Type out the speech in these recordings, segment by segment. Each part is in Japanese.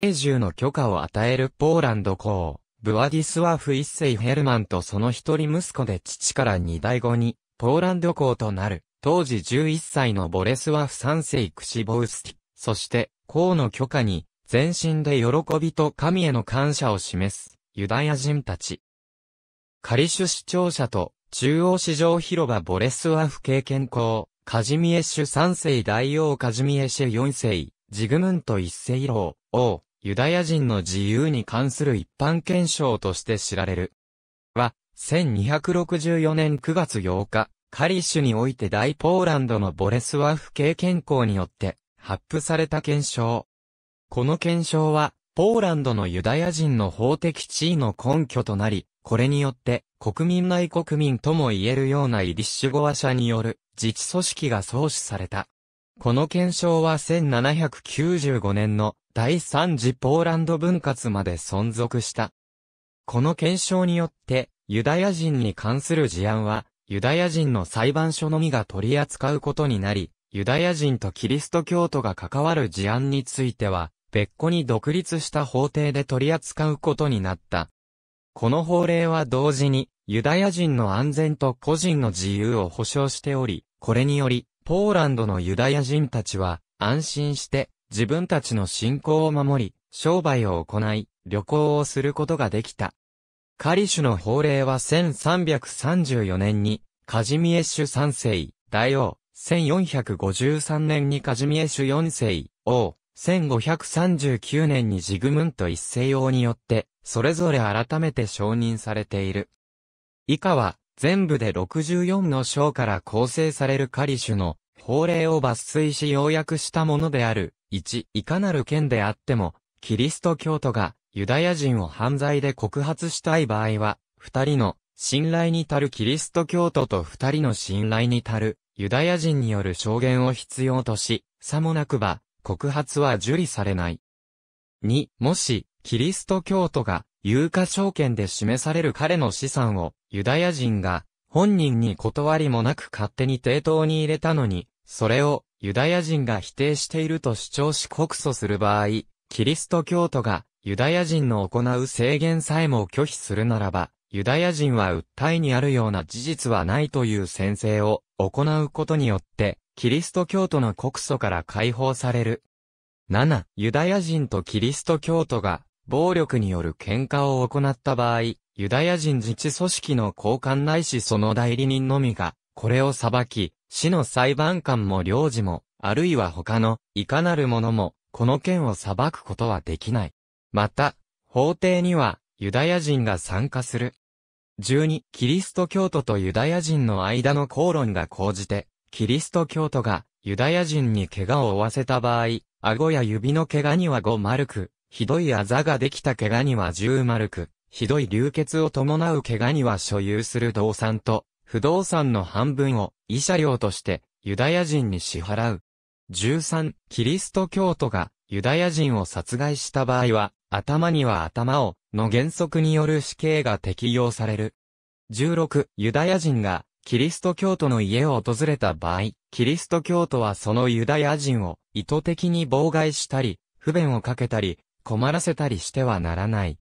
永住の許可を与えるポーランド公、ブワディスワフ一世ヘルマンとその一人息子で父から二代後に、ポーランド公となる、当時11歳のボレスワフ三世クシボウスティ、そして、公の許可に、全身で喜びと神への感謝を示す、ユダヤ人たち。カリシュ市庁舎と、中央市場広場ボレスワフ経験校、カジミエッシュ三世大王カジミエッシュ四世、ジグムント一世老、王、ユダヤ人の自由に関する一般憲章として知られる。は、1264年9月8日、カリッシュにおいて大ポーランドのボレスワフ系憲校によって発布された憲章。この憲章は、ポーランドのユダヤ人の法的地位の根拠となり、これによって国民内国民とも言えるようなイリッシュ語話者による自治組織が創始された。この検証は1795年の第三次ポーランド分割まで存続した。この検証によって、ユダヤ人に関する事案は、ユダヤ人の裁判所のみが取り扱うことになり、ユダヤ人とキリスト教徒が関わる事案については、別個に独立した法廷で取り扱うことになった。この法令は同時に、ユダヤ人の安全と個人の自由を保障しており、これにより、ポーランドのユダヤ人たちは、安心して、自分たちの信仰を守り、商売を行い、旅行をすることができた。カリシュの法令は1334年に、カジミエッシュ3世、大王、1453年にカジミエッシュ4世、王、1539年にジグムント一世王によって、それぞれ改めて承認されている。以下は、全部で64の章から構成されるカリシュの法令を抜粋し要約したものである。1、いかなる件であっても、キリスト教徒がユダヤ人を犯罪で告発したい場合は、二人の信頼に足るキリスト教徒と二人の信頼に足るユダヤ人による証言を必要とし、さもなくば告発は受理されない。2、もし、キリスト教徒が有価証券で示される彼の資産をユダヤ人が本人に断りもなく勝手に抵当に入れたのに、それをユダヤ人が否定していると主張し告訴する場合、キリスト教徒がユダヤ人の行う制限さえも拒否するならば、ユダヤ人は訴えにあるような事実はないという宣誓を行うことによって、キリスト教徒の告訴から解放される。7、ユダヤ人とキリスト教徒が暴力による喧嘩を行った場合、ユダヤ人自治組織の交換ないしその代理人のみが、これを裁き、市の裁判官も領事も、あるいは他の、いかなる者も、この件を裁くことはできない。また、法廷には、ユダヤ人が参加する。12、キリスト教徒とユダヤ人の間の口論が講じて、キリスト教徒が、ユダヤ人に怪我を負わせた場合、顎や指の怪我には5マルク、ひどいあざができた怪我には重丸く、ひどい流血を伴う怪我には所有する動産と、不動産の半分を、医者料として、ユダヤ人に支払う。13、キリスト教徒が、ユダヤ人を殺害した場合は、頭には頭を、の原則による死刑が適用される。16、ユダヤ人が、キリスト教徒の家を訪れた場合、キリスト教徒はそのユダヤ人を、意図的に妨害したり、不便をかけたり、困らせたりしてはならない。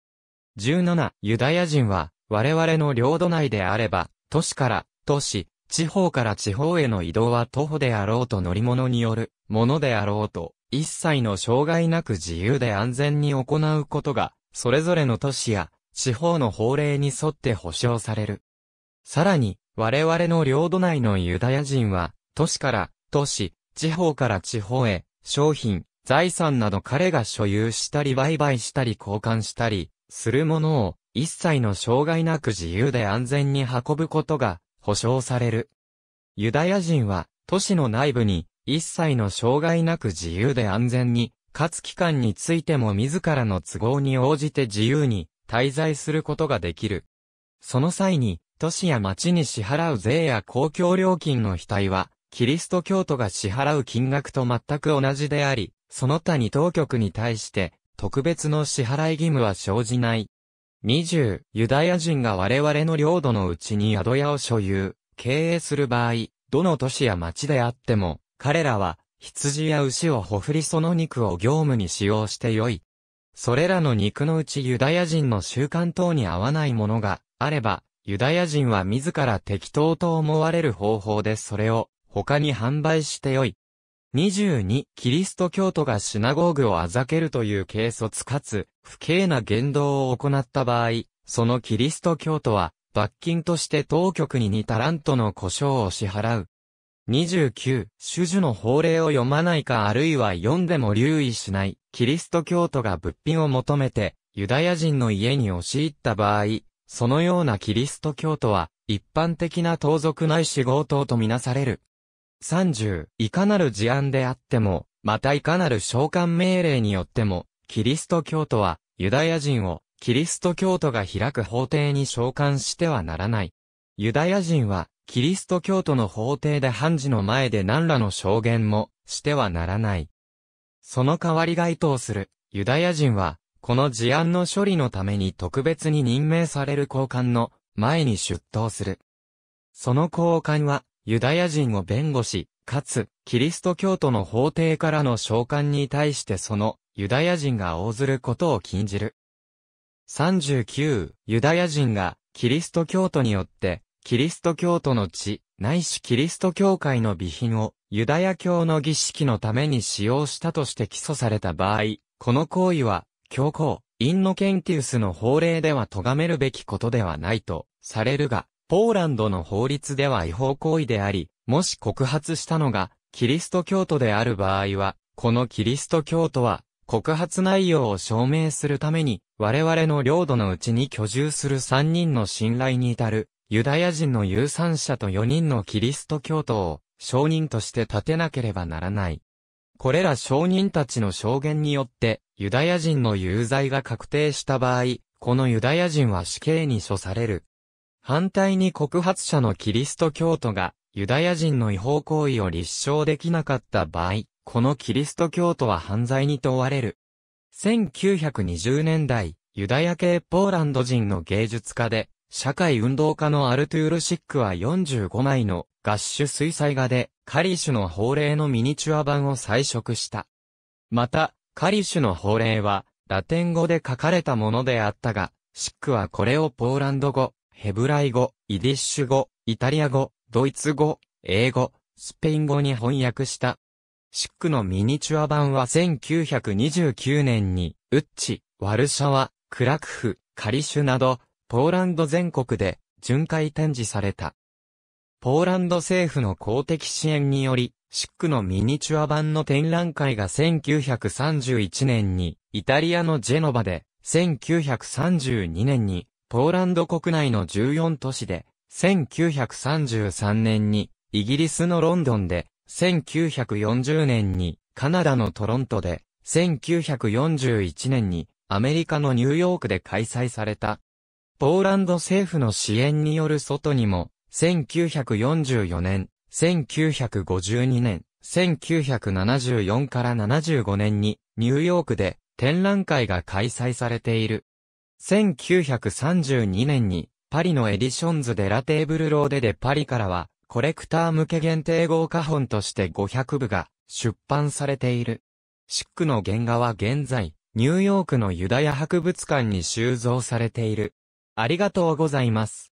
17、ユダヤ人は、我々の領土内であれば、都市から都市、地方から地方への移動は徒歩であろうと乗り物によるものであろうと、一切の障害なく自由で安全に行うことが、それぞれの都市や地方の法令に沿って保障される。さらに、我々の領土内のユダヤ人は、都市から都市、地方から地方へ、商品、財産など彼が所有したり売買したり交換したり、するものを、一切の障害なく自由で安全に運ぶことが、保障される。ユダヤ人は、都市の内部に、一切の障害なく自由で安全に、かつ期間についても自らの都合に応じて自由に、滞在することができる。その際に、都市や町に支払う税や公共料金の額は、キリスト教徒が支払う金額と全く同じであり、その他に当局に対して、特別の支払い義務は生じない。20、ユダヤ人が我々の領土のうちに宿屋を所有、経営する場合、どの都市や町であっても、彼らは、羊や牛をほふりその肉を業務に使用してよい。それらの肉のうちユダヤ人の習慣等に合わないものがあれば、ユダヤ人は自ら適当と思われる方法でそれを他に販売してよい。22、キリスト教徒がシナゴーグをあざけるという軽率かつ、不敬な言動を行った場合、そのキリスト教徒は、罰金として当局に似たラントの故障を支払う。29、主樹の法令を読まないかあるいは読んでも留意しない、キリスト教徒が物品を求めて、ユダヤ人の家に押し入った場合、そのようなキリスト教徒は、一般的な盗賊ないし強盗とみなされる。30、いかなる事案であっても、またいかなる召喚命令によっても、キリスト教徒は、ユダヤ人を、キリスト教徒が開く法廷に召喚してはならない。ユダヤ人は、キリスト教徒の法廷で判事の前で何らの証言も、してはならない。その代わり該当する、ユダヤ人は、この事案の処理のために特別に任命される交換の、前に出頭する。その交換は、ユダヤ人を弁護し、かつ、キリスト教徒の法廷からの召喚に対してその、ユダヤ人が応ずることを禁じる。39、ユダヤ人が、キリスト教徒によって、キリスト教徒の地、ないしキリスト教会の備品を、ユダヤ教の儀式のために使用したとして起訴された場合、この行為は、教皇、インノケンティウスの法令では咎めるべきことではないと、されるが、ポーランドの法律では違法行為であり、もし告発したのが、キリスト教徒である場合は、このキリスト教徒は、告発内容を証明するために、我々の領土のうちに居住する3人の信頼に至る、ユダヤ人の有産者と4人のキリスト教徒を、証人として立てなければならない。これら証人たちの証言によって、ユダヤ人の有罪が確定した場合、このユダヤ人は死刑に処される。反対に告発者のキリスト教徒がユダヤ人の違法行為を立証できなかった場合、このキリスト教徒は犯罪に問われる。1920年代、ユダヤ系ポーランド人の芸術家で、社会運動家のアルトゥール・シックは45枚の合手水彩画で、カリシュの法令のミニチュア版を彩色した。また、カリシュの法令は、ラテン語で書かれたものであったが、シックはこれをポーランド語、ヘブライ語、イディッシュ語、イタリア語、ドイツ語、英語、スペイン語に翻訳した。シックのミニチュア版は1929年に、ウッチ、ワルシャワ、クラクフ、カリシュなど、ポーランド全国で巡回展示された。ポーランド政府の公的支援により、シックのミニチュア版の展覧会が1931年に、イタリアのジェノバで、1932年に、ポーランド国内の14都市で、1933年にイギリスのロンドンで、1940年にカナダのトロントで、1941年にアメリカのニューヨークで開催された。ポーランド政府の支援による外にも、1944年、1952年、1974から75年にニューヨークで展覧会が開催されている。1932年に、パリのエディションズ・デ・ラ・テーブル・ローデ・でパリからは、コレクター向け限定豪華本として500部が出版されている。シックの原画は現在、ニューヨークのユダヤ博物館に収蔵されている。ありがとうございます。